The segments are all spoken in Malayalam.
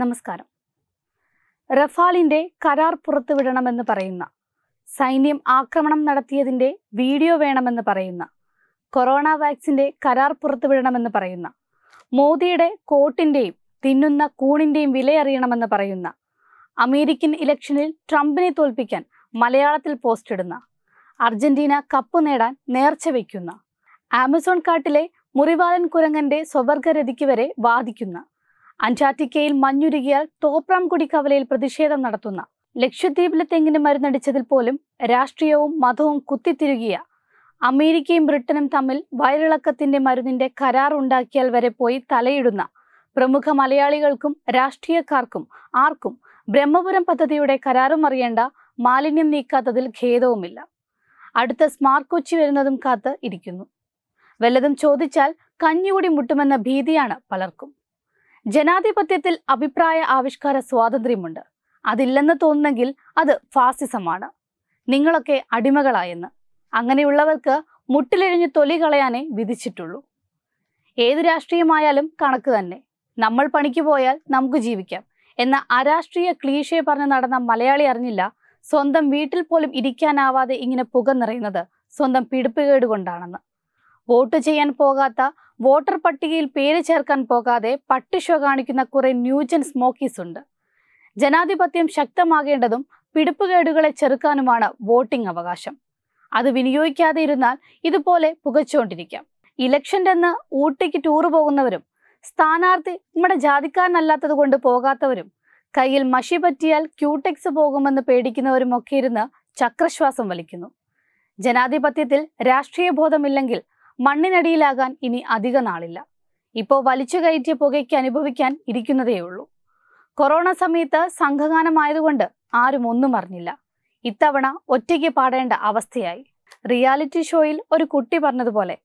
നമസ്കാരം റഫാലിന്റെ കരാർ പുറത്തുവിടണമെന്ന് പറയുന്ന സൈന്യം ആക്രമണം നടത്തിയതിന്റെ വീഡിയോ വേണമെന്ന് പറയുന്ന കൊറോണ വാക്സിന്റെ കരാർ പുറത്തുവിടണമെന്ന് പറയുന്ന മോദിയുടെ കോട്ടിന്റെയും തിന്നുന്ന കൂണിന്റെയും വിലയറിയണമെന്ന് പറയുന്ന അമേരിക്കൻ ഇലക്ഷനിൽ ട്രംപിനെ തോൽപ്പിക്കാൻ മലയാളത്തിൽ പോസ്റ്റ് ഇടുന്ന അർജന്റീന കപ്പ് നേടാൻ നേർച്ച വയ്ക്കുന്ന ആമസോൺ കാട്ടിലെ മുറിവാലൻ കുരങ്ങന്റെ സ്വവർഗരതിക്ക് വരെ വാദിക്കുന്ന അന്റാർട്ടിക്കയിൽ മഞ്ഞുരുകിയാൽ തോപ്രാംകുടി കവലയിൽ പ്രതിഷേധം നടത്തുന്ന ലക്ഷദ്വീപിലെ തെങ്ങിന് മരുന്നടിച്ചതിൽ പോലും രാഷ്ട്രീയവും മതവും കുത്തിത്തിരുകിയ അമേരിക്കയും ബ്രിട്ടനും തമ്മിൽ വയറിളക്കത്തിന്റെ മരുന്നിന്റെ കരാർ ഉണ്ടാക്കിയാൽ വരെ പോയി തലയിടുന്ന പ്രമുഖ മലയാളികൾക്കും രാഷ്ട്രീയക്കാർക്കും ആർക്കും ബ്രഹ്മപുരം പദ്ധതിയുടെ കരാറും അറിയേണ്ട മാലിന്യം നീക്കാത്തതിൽ ഖേദവുമില്ല അടുത്ത സ്മാർട്ട് കൊച്ചി വരുന്നതും കാത്ത് ഇരിക്കുന്നു വല്ലതും ചോദിച്ചാൽ കഞ്ഞുകൂടി മുട്ടുമെന്ന ഭീതിയാണ് പലർക്കും ജനാധിപത്യത്തിൽ അഭിപ്രായ ആവിഷ്കാര സ്വാതന്ത്ര്യമുണ്ട് അതില്ലെന്ന് തോന്നുന്നെങ്കിൽ അത് ഫാസിസമാണ് നിങ്ങളൊക്കെ അടിമകളായെന്ന് അങ്ങനെയുള്ളവർക്ക് മുട്ടിലിഴിഞ്ഞ് തൊലി കളയാനേ വിധിച്ചിട്ടുള്ളൂ ഏത് രാഷ്ട്രീയമായാലും കണക്ക് തന്നെ നമ്മൾ പണിക്ക് പോയാൽ നമുക്ക് ജീവിക്കാം എന്ന അരാഷ്ട്രീയ ക്ലീഷയെ പറഞ്ഞ് നടന്ന മലയാളി അറിഞ്ഞില്ല സ്വന്തം വീട്ടിൽ പോലും ഇരിക്കാനാവാതെ ഇങ്ങനെ പുക നിറയുന്നത് സ്വന്തം പിടിപ്പുകേട് കൊണ്ടാണെന്ന് വോട്ട് ചെയ്യാൻ പോകാത്ത വോട്ടർ പട്ടികയിൽ പേര് ചേർക്കാൻ പോകാതെ പട്ടിഷോ കാണിക്കുന്ന കുറെ ന്യൂജൻ സ്മോക്കീസ് ഉണ്ട് ജനാധിപത്യം ശക്തമാകേണ്ടതും പിടിപ്പുകേടുകളെ ചെറുക്കാനുമാണ് വോട്ടിംഗ് അവകാശം അത് വിനിയോഗിക്കാതെ ഇരുന്നാൽ ഇതുപോലെ പുകച്ചുകൊണ്ടിരിക്കാം ഇലക്ഷൻ എന്ന് ഊട്ടിക്ക് ടൂർ പോകുന്നവരും സ്ഥാനാർത്ഥി നമ്മുടെ ജാതിക്കാരനല്ലാത്തത് കൊണ്ട് പോകാത്തവരും കയ്യിൽ മഷി പറ്റിയാൽ ക്യൂടെക്സ് പോകുമെന്ന് പേടിക്കുന്നവരും ഒക്കെ ഇരുന്ന് ചക്രശ്വാസം വലിക്കുന്നു ജനാധിപത്യത്തിൽ രാഷ്ട്രീയ ബോധമില്ലെങ്കിൽ മണ്ണിനടിയിലാകാൻ ഇനി അധിക നാളില്ല ഇപ്പോൾ വലിച്ചു കയറ്റിയ പുകയ്ക്ക് അനുഭവിക്കാൻ ഇരിക്കുന്നതേയുള്ളൂ കൊറോണ സമയത്ത് സംഘഗാനമായതുകൊണ്ട് ആരും ഒന്നും അറിഞ്ഞില്ല ഇത്തവണ ഒറ്റയ്ക്ക് പാടേണ്ട അവസ്ഥയായി റിയാലിറ്റി ഷോയിൽ ഒരു കുട്ടി പറഞ്ഞതുപോലെ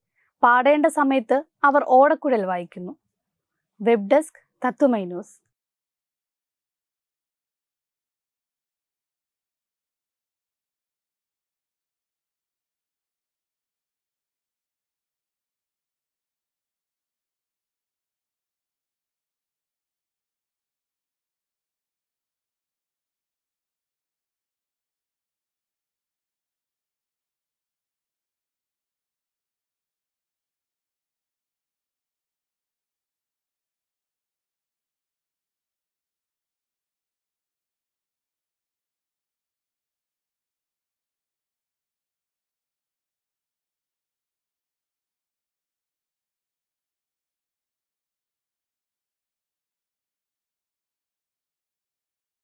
പാടേണ്ട സമയത്ത് അവർ ഓടക്കുഴൽ വായിക്കുന്നു വെബ് ഡെസ്ക് തത്വമൈ ന്യൂസ്